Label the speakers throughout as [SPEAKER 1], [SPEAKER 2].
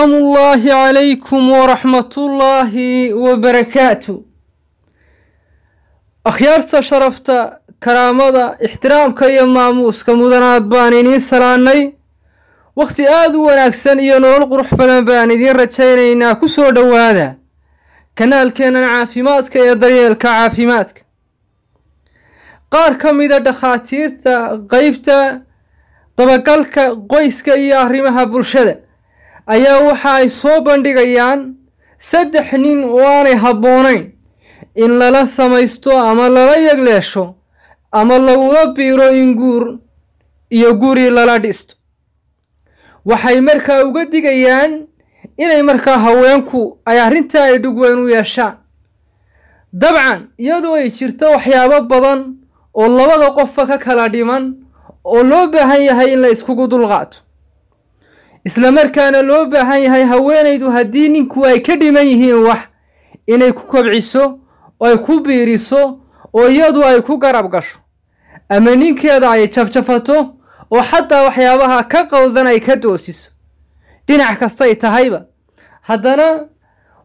[SPEAKER 1] salaam ullaahi calaykum waraxmatullaahi wabarakaatu akhyaarta sharafta karaamada ixtiraamka iyo maamuuska mudanaad baan idiin salaannay wakhti aad u wanaagsan iyo nolol qurux badan baan idiin rajaynaynaa ku soo dhowaada kanaalkeennan caafimaadka ee daryeelka caafimaadka qaar ka mida dhakhaatiirta qeybta dabagalka qoyska iyo arrimaha bulshada ayaa waxa ay soo bandhigayaan saddex nin oo aanay habboonayn in lala samaysto ama lala yegleesho ama lagula biiro in guur iyo guri lala dhisto waxay markaa uga digayaan inay markaa haweenku ay arrintaa ay dhigweyn u yeeshaan dabcan iyadoo ay jirto waxyaabo badan oo labada qofba ka kala dhiman oo loo baahan yahay in la iskugu dulqaato isla markaana loo baahan yahay haweenaydu haddii ninku ay ka dhiman yihiin wax inay ku kobciso ay ku biiriso oo iyadu ay ku garab gasho ama ninkeeda ay jafjafato oo xataa waxyaabaha ka qawdan ay ka doosiso dhinac kastay tahayba haddana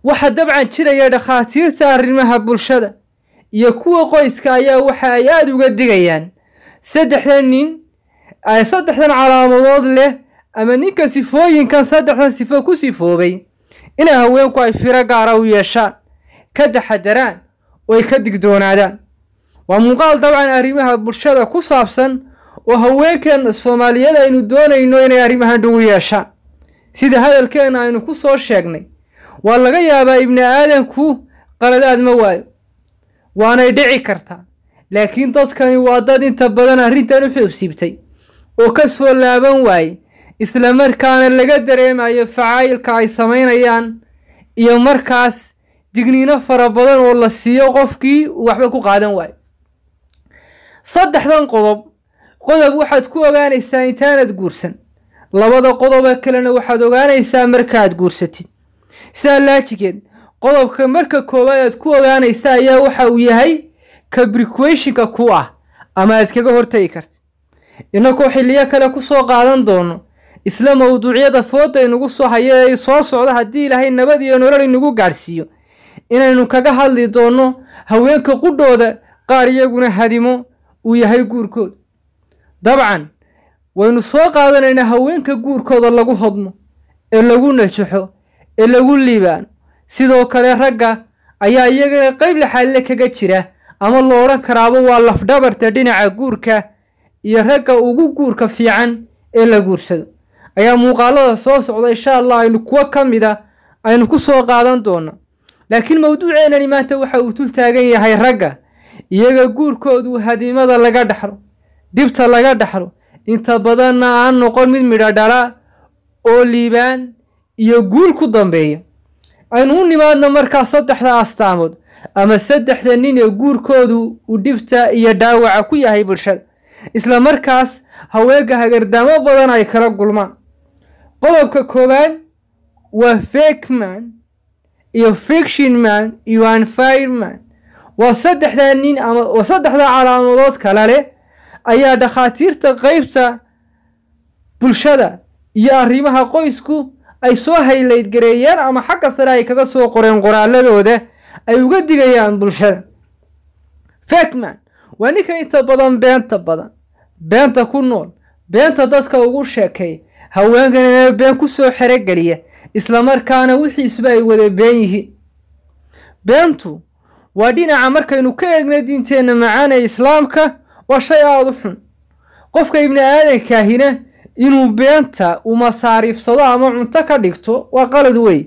[SPEAKER 1] waxa dabcan jiraya dhakhaatiirta arrimaha bulshada iyo kuwa qoyska ayaa waxa ay aada uga digayaan saddexdan nin saddexdan calaamadood leh ama ninka sifooyinkan saddexdan sifo ku sifoobay inay haweenku ay firo gaara u yeeshaan ka daxadaraan oo ka digdoonaadaan waa muuqaal dabcan arrimaha bulshada ku saabsan oo haweenkan soomaaliyeed aynu doonayno inay arrimahan dhugu yeeshaan sida hadalkeenna aynu ku soo sheegnay waa laga yaabaa ibni aadanku qaladaad ma waayo waanay dhici kartaa laakiin dadkani waa dad inta badan arrintan u xoobsiibtay oo ka soo laaban waaye isla markaana laga dareemayo facaayilka ay samaynayaan iyo markaas digniino fara badan oo la siiyo qofkii uu waxba ku qaadan waayo saddexdan qodob qodob waxaad ku ogaanaysaa intaanad guursan labada qodobee kalena waxaad ogaanaysaa markaad guursatid sidaa laajigeed qodobka marka koobaad aad ku ogaanaysa ayaa waxa uu yahay kabriquationka ku ah ama aad kaga hortagi kartid innakoo xilliyo kale ku soo qaadan doono isla mawduucyada fooda inugu soo haya ee soo socda haddii ilaahay nabad iyo nolol inagu gaadhsiiyo inaynu kaga hadli doonno haweenka qudhooda qaar iyaguna hadimo uu yahay guurkooda dabcan waynu soo qaadanaynaa haweenka guurkooda lagu hodmo ee lagu najaxo ee lagu liibaano sidoo kale ragga ayaa iyagana qayb laxaalle kaga jira ama lo odhan karaaba waa lafdhabarta dhinaca guurka iyo ragga ugu guurka fiican ee la guursado ayaa muuqaalada soo socda insha allah aynu kuwo ka mid a ah, aynu ku soo qaadan doona laakiin mawduuceenani maanta waxa uu tul taagan yahay ragga iyaga guurkoodu hadimada laga dhaxlo dhibta laga dhaxlo inta badanna aan noqon mid midha dhala oo liibaan iyo guul ku dambeeya aynu u nimaadno markaa saddexda astaamood ama saddexda nin ee guurkoodu uu dhibta iyo dhaawaca ku yahay bulshada isla markaas haweega hagardaamo badan ay kala gulmaan qodobka koowaad waa fakman iyo fiction man iyo anfireman waa saddexdaa nin ama saddexdaa calaamadood kale leh ayaa dhakhaatiirta qeybta bulshada iyo arrimaha qoysku ay soo haylaydgareeyeen ama xagga sare ay kaga soo qoreen qoraaladooda ay uga digayaan bulshada fakman waa ninka inta badan beenta badan beenta ku nool beenta dadka ugu sheekay haweenkan haweenkana been ku soo xerogeliya isla markaana wixiisuba ay wada been yihiin beentu waa dhinaca markaynu ka eegna diinteenna macaana islaamka waa shay aada u xun qofka ibni aadankahina inuu beenta uu masaariifsado ama cunto ka dhigto waa qalad wey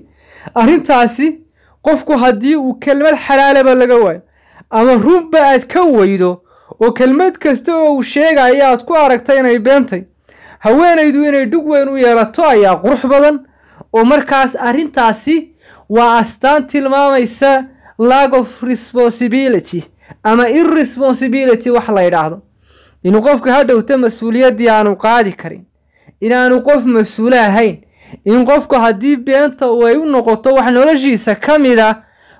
[SPEAKER 1] arrintaasi qofku haddii uu kelmad xalaalaba laga waayo ama runba aad ka weydo oo kelmad kasta oo uu sheegaya aad ku aragtay inay beentay haweenaydu inay dhug weyn u yeelato ayaa qurux badan oo markaas arrintaasi waa astaan tilmaamaysa lack of responsibility ama irresponsibility wax la ydhaahdo inuu qofku ha dhowta mas-uuliyaddii aanu qaadi karin inaanu qof mas-uule ahayn in qofku haddii beenta uu ay u noqoto wax noloshiisa ka mid a ah,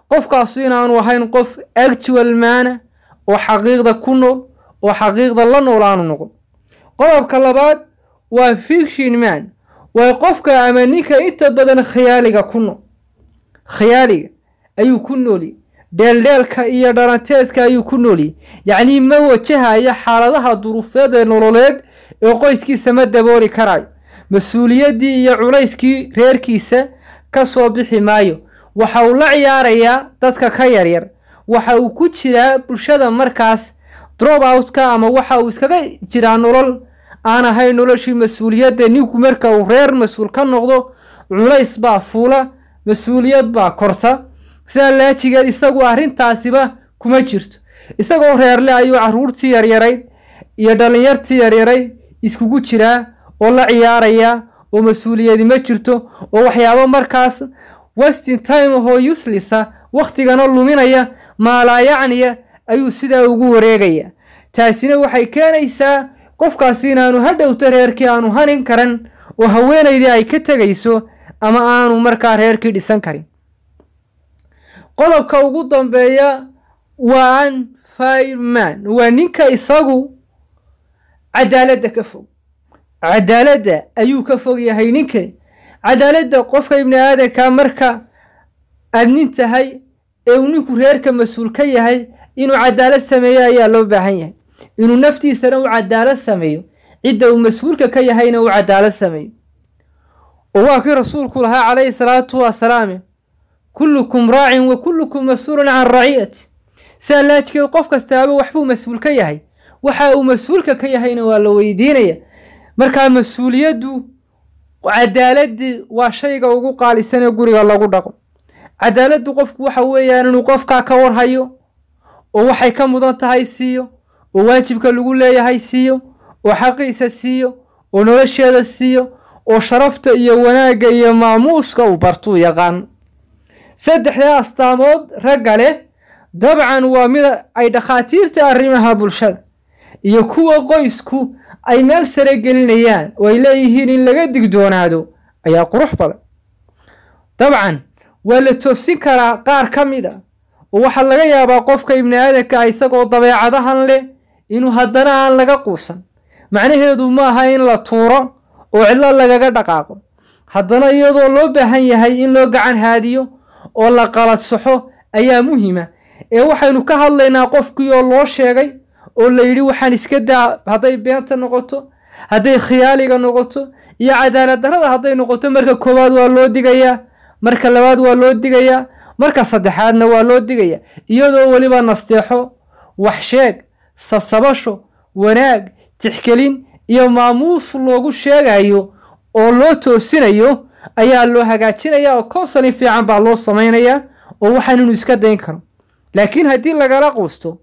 [SPEAKER 1] qofkaasu inaanu ahayn qof actual maana ah, oo xaqiiqda ku nool oo xaqiiqda la nool aanu noqon qodobka labaad waa fiction man waa qofka ama ninka inta badan khiyaaliga ku nool khiyaaliga ayuu ku nooliyey dheeldheelka iyo dharanteeska ayuu ku nooliyey yacnii ma wajahayo xaaladaha duruufyada nololeed ee qoyskiisa ma dabooli karaayo mas-uuliyaddii iyo culayskii reerkiisa ka soo bixi maayo waxa uu la ciyaarayaa dadka ka yaryar waxa uu ku jiraa bulshada markaas dropout-ka ama waxa uu iskaga jiraa nolol aan ahayn noloshii mas-uuliyadde ninku marka uu reer mas-uul ka noqdo culays baa fuula mas-uuliyad baa korta sidaa laajigeed isagu arrintaasiba kuma jirto isagoo reerle ayuu caruurtii yaryarayd iyo dhallinyartii yaryarayd iskugu jiraa oo la ciyaarayaa oo mas-uuliyadi ma jirto oo waxyaabo markaas westin time ahoo yuslisa wakhtigana luminaya maalaayacniya ayuu sidaa ugu wareegaya taasina waxay keenaysaa qofkaasi inaanu hadhowta reerkii aanu hanin karan oo haweenaydii ay ka tegayso ama aanu markaa reerkii dhisan karin qodobka ugu dambeeya waa an fireman waa ninka isagu cadaaladda ka fog cadaaladda ayuu ka fog yahay ninke cadaaladda qofka ibni aadanka marka aad nin tahay ee uu ninku reerka mas-uul ka yahay inuu cadaalad sameeyo ayaa loo baahan yahay inuu naftiisana u cadaalad sameeyo cidda uu mas-uulka ka yahayna u cadaalad sameeyo oo waa kii rasuulku lahaa calayhi salaatu wasalaame kullukum raacin wa kullukum mas-uulun can raciyati saa laajkeed qof kastaaba waxbuu mas-uul ka yahay waxa uu mas-uulka ka yahayna waa la weydiinaya markaa mas-uuliyaddu cadaaladii waa shayga ugu qaalisanee guriga lagu dhaqo cadaaladdu qofku waxa weeyaan inuu qofkaa ka warhayo oo waxay ka mudan tahay siiyo oo waajibka lagu leeyahay siiyo oo xaqiisa siiyo oo nolosheeda siiyo oo sharafta iyo wanaagga iyo maamuuska uu bartuu yaqaan saddexdaa astaamood ragga leh dabcan waa mid ay dhakhaatiirta arrimaha bulshada iyo kuwa qoysku ay meel sare gelinayaan oo ay leeyihiin in laga digdoonaado ayaa qurux badan dabcan waa la toosin karaa qaar ka mid a ah, oo waxaa laga yaabaa qofka ibni aadanka ah isagoo dabeecadahan leh inuu haddana aan laga quusan macnaheedu ma aha in la tuuro oo cidlo lagaga dhaqaaqo haddana iyadoo loo baahan yahay in loo gacan haadiyo oo la qaladsaxo ayaa muhiima ee waxaynu ka hadlaynaa qofkii oo loo sheegay oo layidhi waxaan iska daa hadday beenta noqoto hadday khiyaaliga noqoto iyo cadaalad darrada hadday noqoto marka koowaad waa loo digayaa marka labaad waa loo digayaa marka saddexaadna waa loo digayaa iyadoo weliba nasteexo wax sheeg sasabasho wanaag tixkelin iyo maamuus loogu sheegayo oo loo toosinayo ayaa loo hagaajinaya oo konsolin fiican baa loo samaynayaa oo waxaannu iska dayn karo laakiin haddii lagala quusto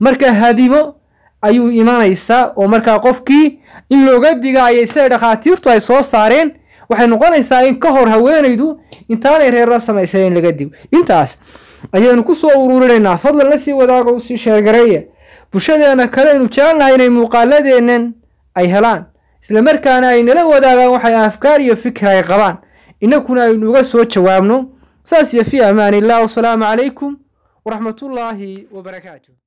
[SPEAKER 1] markaa hadimo ayuu imanaysaa oo markaa qofkii in looga digaayo siday dhakhaatiirtu ay soo saareen waxay noqonaysaa in ka hor haweenaydu intaanay reerla samaysay in laga digo intaas ayaynu kusoo soo uruurinaynaa fadlan la sii wadaago usii sheergareeya bulshadeena kale aynu jecelnahay inay muuqaaladeennan ay helaan isla markaana ay nala wadaagaan waxay afkaar iyo fikir ay qabaan innaguna aynu uga soo jawaabno saas iyo fi amaanillah wasalaamu calaykum waraxmatullaahi wabarakaatu